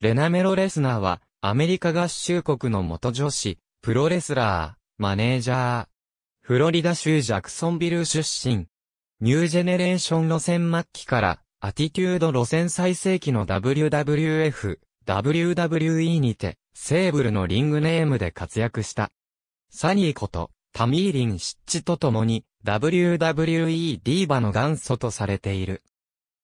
レナメロ・レスナーは、アメリカ合衆国の元女子、プロレスラー、マネージャー、フロリダ州ジャクソンビル出身、ニュージェネレーション路線末期から、アティテュード路線最盛期の WWF、WWE にて、セーブルのリングネームで活躍した。サニーこと、タミーリン・シッチと共に、WWE ディーバの元祖とされている。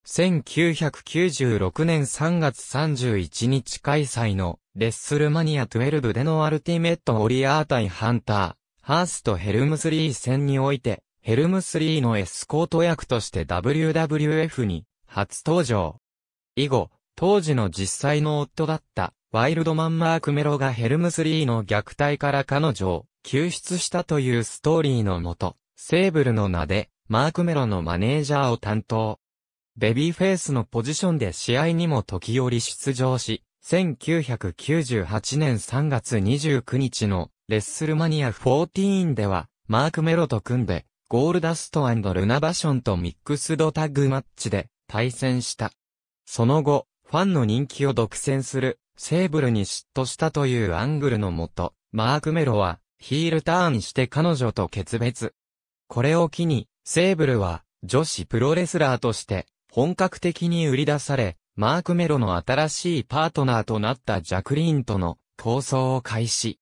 1996年3月31日開催のレッスルマニア12でのアルティメット・オリアー対ハンター、ハースとヘルムスリー戦において、ヘルムスリーのエスコート役として WWF に初登場。以後、当時の実際の夫だったワイルドマンマークメロがヘルムスリーの虐待から彼女を救出したというストーリーのもと、セーブルの名でマークメロのマネージャーを担当。ベビーフェイスのポジションで試合にも時折出場し、1998年3月29日のレッスルマニア14では、マーク・メロと組んで、ゴールダストルナバションとミックスドタッグマッチで対戦した。その後、ファンの人気を独占する、セーブルに嫉妬したというアングルのもと、マーク・メロは、ヒールターンして彼女と決別。これを機に、セーブルは、女子プロレスラーとして、本格的に売り出され、マーク・メロの新しいパートナーとなったジャクリーンとの構想を開始。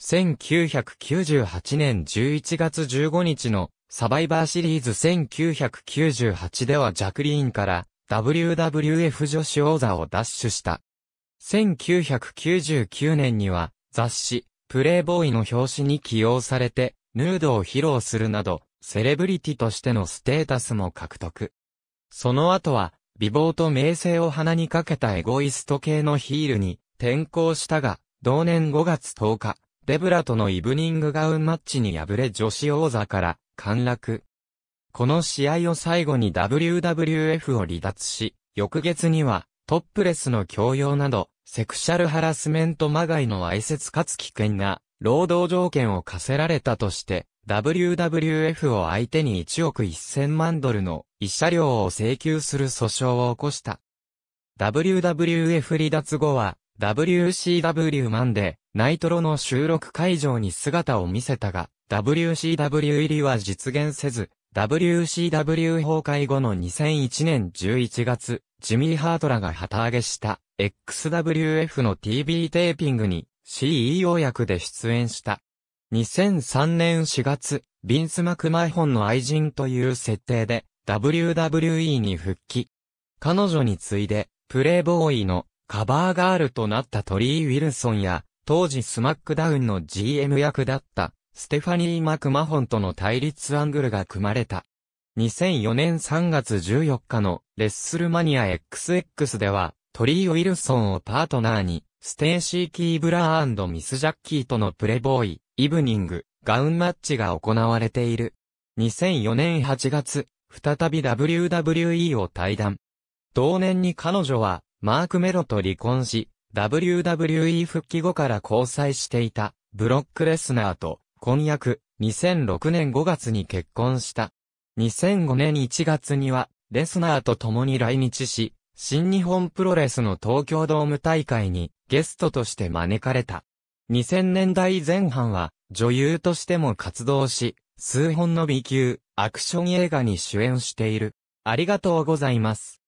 1998年11月15日のサバイバーシリーズ1998ではジャクリーンから WWF 女子王座を奪取した。1999年には雑誌プレイボーイの表紙に起用されてヌードを披露するなどセレブリティとしてのステータスも獲得。その後は、美貌と名声を鼻にかけたエゴイスト系のヒールに転向したが、同年5月10日、デブラとのイブニングガウンマッチに敗れ女子王座から陥落。この試合を最後に WWF を離脱し、翌月にはトップレスの強要など、セクシャルハラスメントまがいの挨拶かつ危険な労働条件を課せられたとして、WWF を相手に1億1000万ドルの慰謝料を請求する訴訟を起こした。WWF 離脱後は WCW マンでナイトロの収録会場に姿を見せたが WCW 入りは実現せず WCW 崩壊後の2001年11月ジミー・ハートラが旗揚げした XWF の TV テーピングに CEO 役で出演した。2003年4月、ビンス・マクマイホンの愛人という設定で、WWE に復帰。彼女に次いで、プレイボーイのカバーガールとなったトリー・ウィルソンや、当時スマックダウンの GM 役だったステファニー・マクマホンとの対立アングルが組まれた。2004年3月14日のレッスルマニア XX では、トリー・ウィルソンをパートナーに、ステーシー・キーブラーミス・ジャッキーとのプレイボーイ、イブニング、ガウンマッチが行われている。2004年8月、再び WWE を退団。同年に彼女は、マーク・メロと離婚し、WWE 復帰後から交際していた、ブロック・レスナーと、婚約、2006年5月に結婚した。2005年1月には、レスナーと共に来日し、新日本プロレスの東京ドーム大会にゲストとして招かれた。2000年代前半は女優としても活動し、数本の B 級、アクション映画に主演している。ありがとうございます。